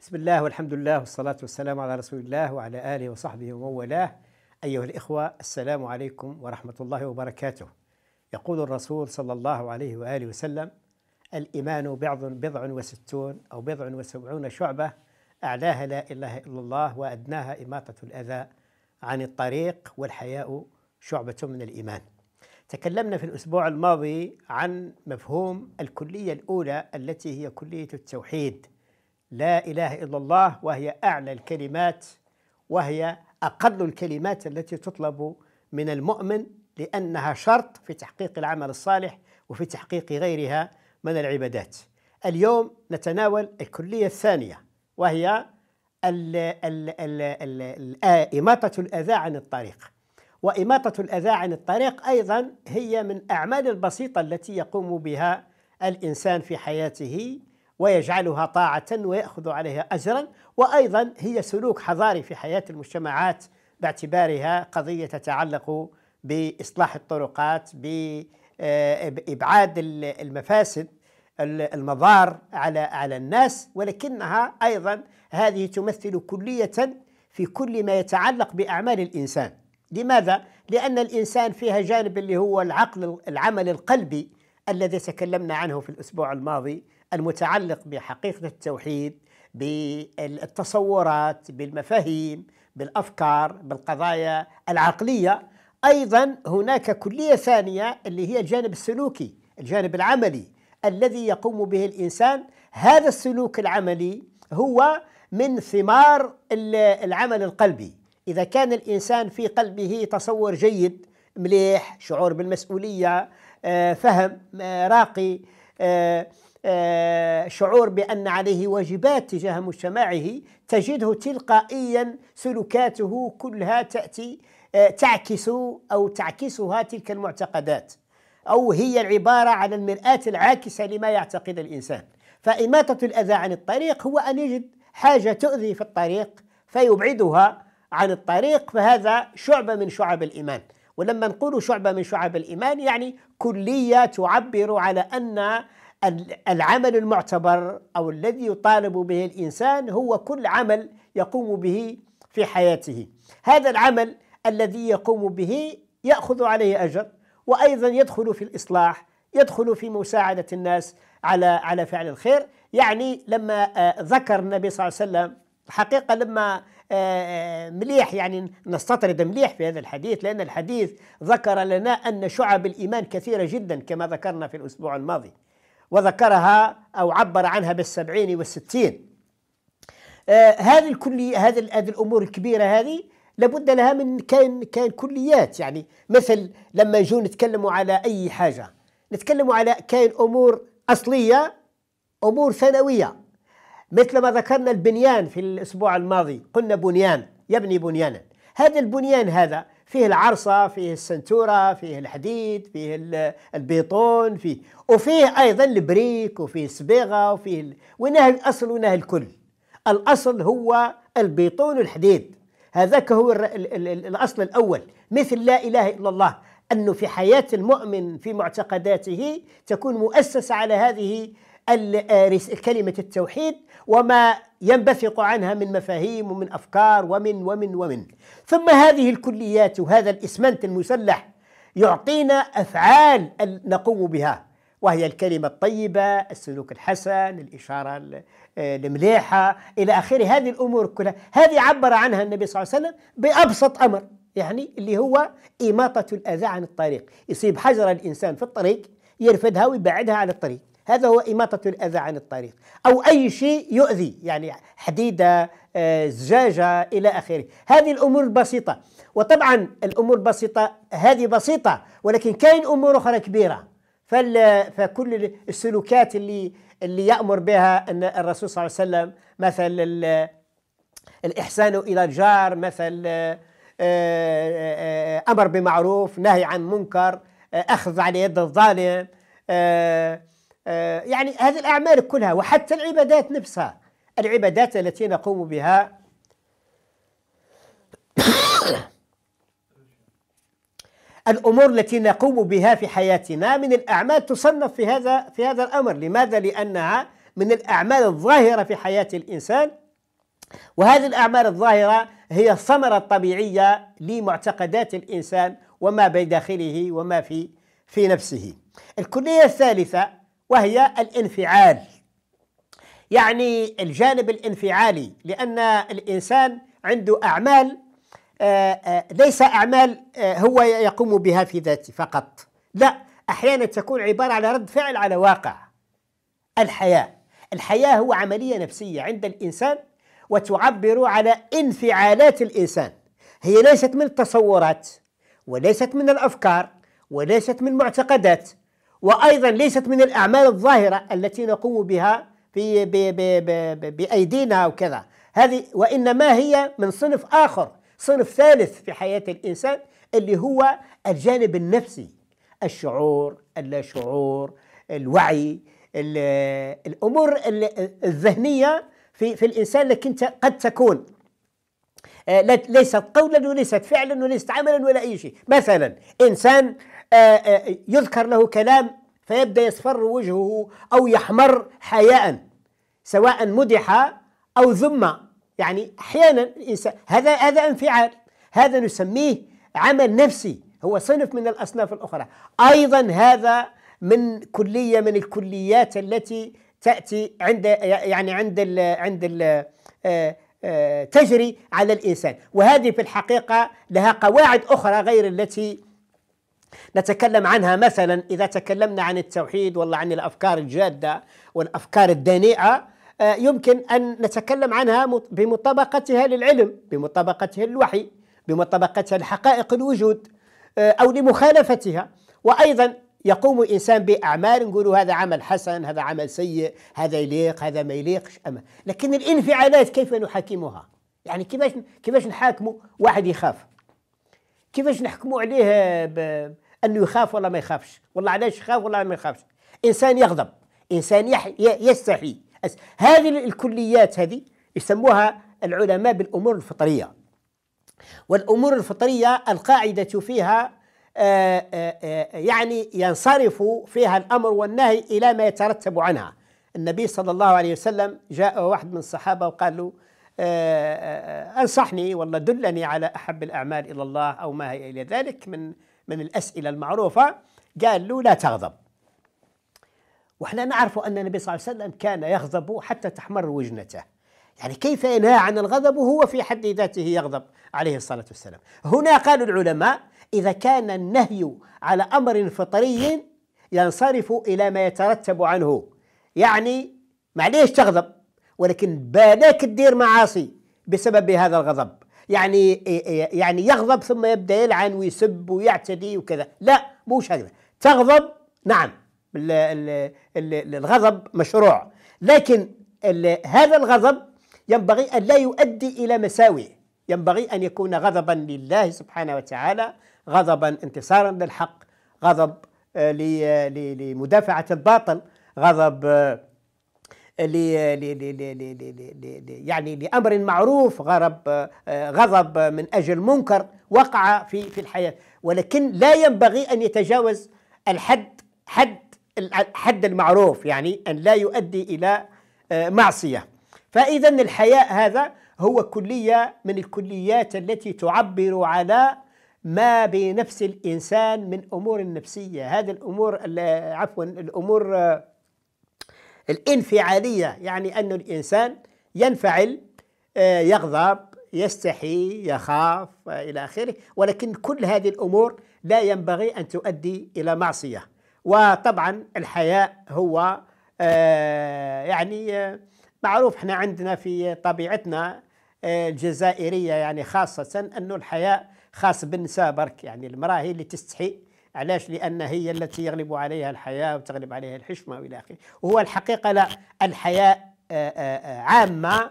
بسم الله والحمد لله والصلاة والسلام على رسول الله وعلى آله وصحبه ومن والاه أيها الإخوة السلام عليكم ورحمة الله وبركاته يقول الرسول صلى الله عليه وآله وسلم الإيمان بعض بضع وستون أو بضع وسبعون شعبة أعلاها لا إله إلا الله وأدناها إماطة الأذى عن الطريق والحياء شعبة من الإيمان تكلمنا في الأسبوع الماضي عن مفهوم الكلية الأولى التي هي كلية التوحيد لا اله الا الله وهي اعلى الكلمات وهي اقل الكلمات التي تطلب من المؤمن لانها شرط في تحقيق العمل الصالح وفي تحقيق غيرها من العبادات. اليوم نتناول الكليه الثانيه وهي ال ال ال اماطه الاذى عن الطريق. واماطه الاذى عن الطريق ايضا هي من اعمال البسيطه التي يقوم بها الانسان في حياته ويجعلها طاعة ويأخذ عليها أجرا وأيضا هي سلوك حضاري في حياة المجتمعات باعتبارها قضية تتعلق بإصلاح الطرقات آه، بإبعاد المفاسد المضار على على الناس ولكنها أيضا هذه تمثل كلية في كل ما يتعلق بأعمال الإنسان لماذا؟ لأن الإنسان فيها جانب اللي هو العقل العمل القلبي الذي تكلمنا عنه في الاسبوع الماضي المتعلق بحقيقه التوحيد بالتصورات بالمفاهيم بالافكار بالقضايا العقليه ايضا هناك كليه ثانيه اللي هي الجانب السلوكي الجانب العملي الذي يقوم به الانسان هذا السلوك العملي هو من ثمار العمل القلبي اذا كان الانسان في قلبه تصور جيد مليح شعور بالمسؤوليه آه، فهم آه، راقي آه، شعور بأن عليه واجبات تجاه مجتمعه تجده تلقائيا سلوكاته كلها تأتي تعكس أو تعكسها تلك المعتقدات أو هي العبارة على المرآة العاكسة لما يعتقد الإنسان فإماتة الأذى عن الطريق هو أن يجد حاجة تؤذي في الطريق فيبعدها عن الطريق فهذا شعبة من شعب الإيمان ولما نقول شعبة من شعب الإيمان يعني كلية تعبر على أن العمل المعتبر أو الذي يطالب به الإنسان هو كل عمل يقوم به في حياته هذا العمل الذي يقوم به يأخذ عليه أجر وأيضا يدخل في الإصلاح يدخل في مساعدة الناس على على فعل الخير يعني لما آه، ذكر النبي صلى الله عليه وسلم حقيقة لما آه، آه، مليح يعني نستطرد مليح في هذا الحديث لأن الحديث ذكر لنا أن شعب الإيمان كثيرة جدا كما ذكرنا في الأسبوع الماضي وذكرها أو عبر عنها بالسبعين والستين آه، هذه الكلية هذه الأمور الكبيرة هذه لابد لها من كان كان كليات يعني مثل لما نجوا نتكلموا على أي حاجة نتكلموا على كاين أمور أصلية أمور ثانوية مثل ما ذكرنا البنيان في الأسبوع الماضي قلنا بنيان يبني بنيانا هذا البنيان هذا فيه العرصة فيه السنتورة فيه الحديد فيه البيطون فيه وفيه أيضا البريك وفيه السبيغة وفيه ال... وناه الأصل وناه الكل الأصل هو البيطون والحديد هذاك هو ال ال ال الأصل الأول مثل لا إله إلا الله أنه في حياة المؤمن في معتقداته تكون مؤسسة على هذه كلمة التوحيد وما ينبثق عنها من مفاهيم ومن أفكار ومن ومن ومن ثم هذه الكليات وهذا الإسمنت المسلح يعطينا أفعال نقوم بها وهي الكلمة الطيبة السلوك الحسن الإشارة آه، المليحة إلى آخره هذه الأمور كلها هذه عبر عنها النبي صلى الله عليه وسلم بأبسط أمر يعني اللي هو إماطة الأذى عن الطريق يصيب حجر الإنسان في الطريق يرفدها ويبعدها عن الطريق هذا هو إماطة الأذى عن الطريق أو أي شيء يؤذي يعني حديدة آه، زجاجة إلى آخره هذه الأمور البسيطة وطبعا الأمور البسيطة هذه بسيطة ولكن كاين أمور أخرى كبيرة فكل السلوكات اللي اللي يأمر بها أن الرسول صلى الله عليه وسلم مثل الإحسان إلى الجار مثل آه، آه، أمر بمعروف نهي عن منكر أخذ على يد الظالم آه، يعني هذه الأعمال كلها وحتى العبادات نفسها العبادات التي نقوم بها الأمور التي نقوم بها في حياتنا من الأعمال تصنف في هذا في هذا الأمر لماذا؟ لأنها من الأعمال الظاهرة في حياة الإنسان وهذه الأعمال الظاهرة هي الثمرة الطبيعية لمعتقدات الإنسان وما بداخله وما في في نفسه الكلية الثالثة وهي الانفعال يعني الجانب الانفعالي لأن الإنسان عنده أعمال آه، آه، ليس أعمال آه، هو يقوم بها في ذاته فقط لا أحيانا تكون عبارة على رد فعل على واقع الحياة الحياة هو عملية نفسية عند الإنسان وتعبر على انفعالات الإنسان هي ليست من التصورات وليست من الأفكار وليست من معتقدات وأيضا ليست من الأعمال الظاهرة التي نقوم بها في بي بي بي بأيدينا وكذا هذه وإنما هي من صنف آخر صنف ثالث في حياة الإنسان اللي هو الجانب النفسي الشعور اللاشعور الوعي الأمور الذهنية في, في الإنسان لكن قد تكون آه، ليست قولا وليست فعلا وليست عملا ولا أي شيء مثلا إنسان آه، آه، يذكر له كلام فيبدأ يصفر وجهه أو يحمر حياء سواء مدح أو ذم يعني أحيانا هذا هذا انفعال هذا نسميه عمل نفسي هو صنف من الأصناف الأخرى أيضا هذا من كلية من الكليات التي تأتي عند يعني عند الـ عند ال آه، تجري على الانسان وهذه في الحقيقه لها قواعد اخرى غير التي نتكلم عنها مثلا اذا تكلمنا عن التوحيد ولا عن الافكار الجاده والافكار الدنيئه آه، يمكن ان نتكلم عنها بمطابقتها للعلم بمطابقتها للوحي بمطابقتها لحقائق الوجود آه، او لمخالفتها وايضا يقوم الانسان باعمال نقولوا هذا عمل حسن هذا عمل سيء هذا يليق هذا ما يليقش اما لكن الانفعالات كيف نحاكمها يعني كيفاش كيفاش نحاكموا واحد يخاف كيفاش نحكموا عليه انه يخاف ولا ما يخافش والله علاش يخاف ولا ما يخافش انسان يغضب انسان يح... يستحي هذه الكليات هذه يسموها العلماء بالامور الفطريه والامور الفطريه القاعده فيها آه، آه، آه، يعني ينصرف فيها الأمر والنهي إلى ما يترتب عنها النبي صلى الله عليه وسلم جاء واحد من الصحابة وقال له أنصحني والله دلني على أحب الأعمال إلى الله أو ما هي إلى ذلك من من الأسئلة المعروفة قال له لا تغضب وإحنا نعرف أن النبي صلى الله عليه وسلم كان يغضب حتى تحمر وجنته يعني كيف ينهى عن الغضب وهو في حد ذاته يغضب عليه الصلاة والسلام هنا قال العلماء إذا كان النهي على أمر فطري ينصرف إلى ما يترتب عنه يعني معليش تغضب ولكن بالك تدير معاصي بسبب هذا الغضب يعني يعني يغضب ثم يبدا يلعن ويسب ويعتدي وكذا لا موش هكذا تغضب نعم الغضب مشروع لكن هذا الغضب ينبغي ان لا يؤدي الى مساوئ ينبغي أن يكون غضبا لله سبحانه وتعالى غضبا انتصارا للحق غضب آه، لمدافعة الباطل غضب يعني لأمر معروف غضب آه، غضب من أجل منكر وقع في في الحياة ولكن لا ينبغي أن يتجاوز الحد حد الحد المعروف يعني أن لا يؤدي إلى آه، معصية فإذا الحياء هذا هو كلية من الكليات التي تعبر على ما بنفس الإنسان من أمور نفسية هذه الأمور عفوا الأمور آه، الانفعالية يعني أن الإنسان ينفعل آه، يغضب يستحي يخاف إلى آخره ولكن كل هذه الأمور لا ينبغي أن تؤدي إلى معصية وطبعا الحياء هو آه، يعني معروف احنا عندنا في طبيعتنا الجزائريه يعني خاصه انه الحياء خاص بالنساء برك يعني المراه هي اللي تستحي علاش لان هي التي يغلب عليها الحياء وتغلب عليها الحشمه والى اخره وهو الحقيقه لا الحياء آه، آه، آه، عامه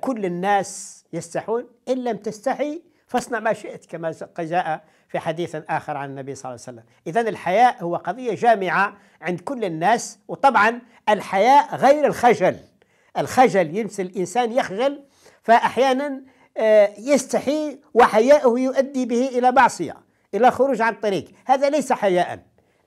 كل الناس يستحون ان لم تستحي فاصنع ما شئت كما جاء في حديث آخر عن النبي صلى الله عليه وسلم إذا الحياء هو قضية جامعة عند كل الناس وطبعا الحياء غير الخجل الخجل يمس الإنسان يخجل فأحيانا آه، يستحي وحياؤه يؤدي به إلى معصية إلى خروج عن الطريق هذا ليس حياء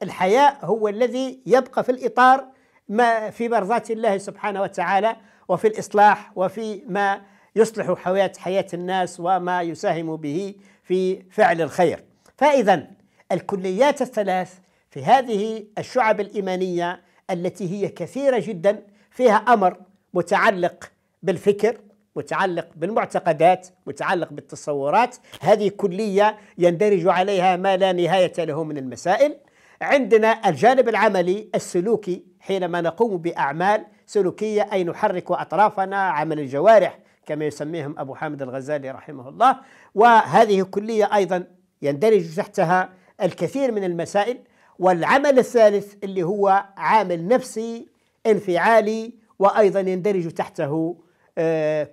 الحياء هو الذي يبقى في الإطار ما في مرضاة الله سبحانه وتعالى وفي الإصلاح وفي ما يصلح حياة حياة الناس وما يساهم به في فعل الخير فإذا الكليات الثلاث في هذه الشعب الإيمانية التي هي كثيرة جدا فيها أمر متعلق بالفكر متعلق بالمعتقدات متعلق بالتصورات هذه كلية يندرج عليها ما لا نهاية له من المسائل عندنا الجانب العملي السلوكي حينما نقوم بأعمال سلوكية أي نحرك أطرافنا عمل الجوارح كما يسميهم أبو حامد الغزالي رحمه الله وهذه كلية أيضا يندرج تحتها الكثير من المسائل والعمل الثالث اللي هو عامل نفسي انفعالي وأيضا يندرج تحته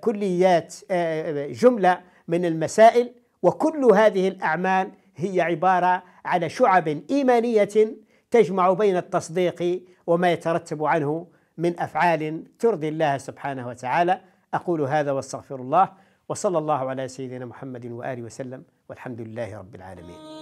كليات آه، آه، جملة من المسائل وكل هذه الأعمال هي عبارة على شعب إيمانية تجمع بين التصديق وما يترتب عنه من أفعال ترضي الله سبحانه وتعالى أقول هذا واستغفر الله وصلى الله على سيدنا محمد وآله وسلم والحمد لله رب العالمين